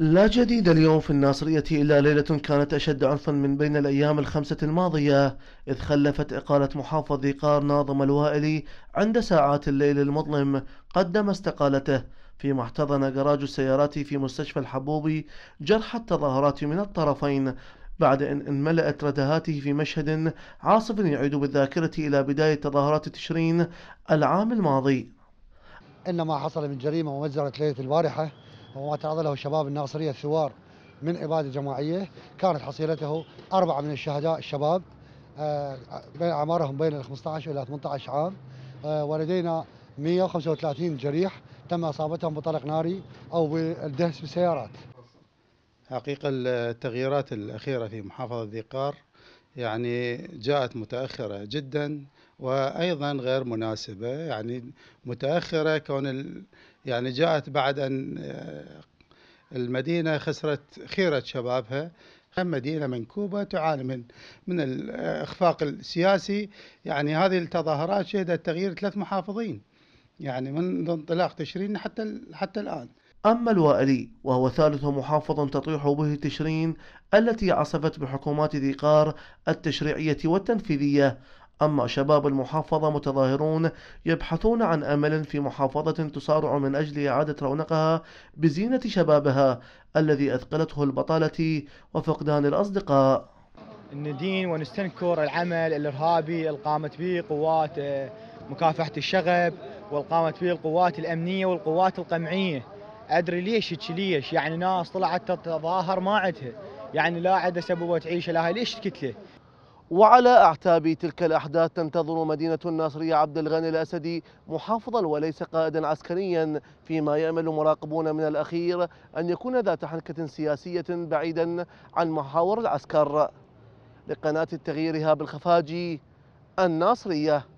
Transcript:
لا جديد اليوم في الناصرية إلا ليلة كانت أشد عنفا من بين الأيام الخمسة الماضية إذ خلفت إقالة محافظ قار ناظم الوائلي عند ساعات الليل المظلم قدم استقالته فيما احتضن جراج السيارات في مستشفى الحبوبي جرح التظاهرات من الطرفين بعد أن انملأت ردهاته في مشهد عاصف يعود بالذاكرة إلى بداية تظاهرات تشرين العام الماضي إن ما حصل من جريمة ومجزرة ليلة البارحة وما تعرض له شباب الناصرية الثوار من إبادة جماعية كانت حصيلته أربعة من الشهداء الشباب آه، بين أعمارهم بين ال 15 إلى 18 عام آه، ولدينا 135 جريح تم إصابتهم بطلق ناري أو بالدهس بالسيارات حقيقة التغييرات الأخيرة في محافظة ذي قار يعني جاءت متأخرة جدا وأيضا غير مناسبة يعني متأخرة كون يعني جاءت بعد أن آه، المدينة خسرت خيرة شبابها مدينة منكوبة تعاني من من الإخفاق السياسي يعني هذه التظاهرات شهدت تغيير ثلاث محافظين يعني من انطلاق تشرين حتى حتى الآن أما الوائلي وهو ثالث محافظ تطيح به تشرين التي عصفت بحكومات ذي قار التشريعية والتنفيذية أما شباب المحافظة متظاهرون يبحثون عن أمل في محافظة تصارع من أجل إعادة رونقها بزينة شبابها الذي أثقلته البطالة وفقدان الأصدقاء ندين ونستنكر العمل الإرهابي القامت به قوات آه، مكافحة الشغب والقامت به القوات الأمنية والقوات القمعية ادري ليش ليش يعني ناس طلعت تتظاهر ما عندها يعني لا عندها سبب تعيش لها ليش كتله وعلى اعتاب تلك الاحداث تنتظر مدينه الناصريه عبد الغني الاسدي محافظا وليس قائدا عسكريا فيما يامل مراقبون من الاخير ان يكون ذات حركه سياسيه بعيدا عن محاور العسكر لقناه التغيير هاب الخفاجي الناصريه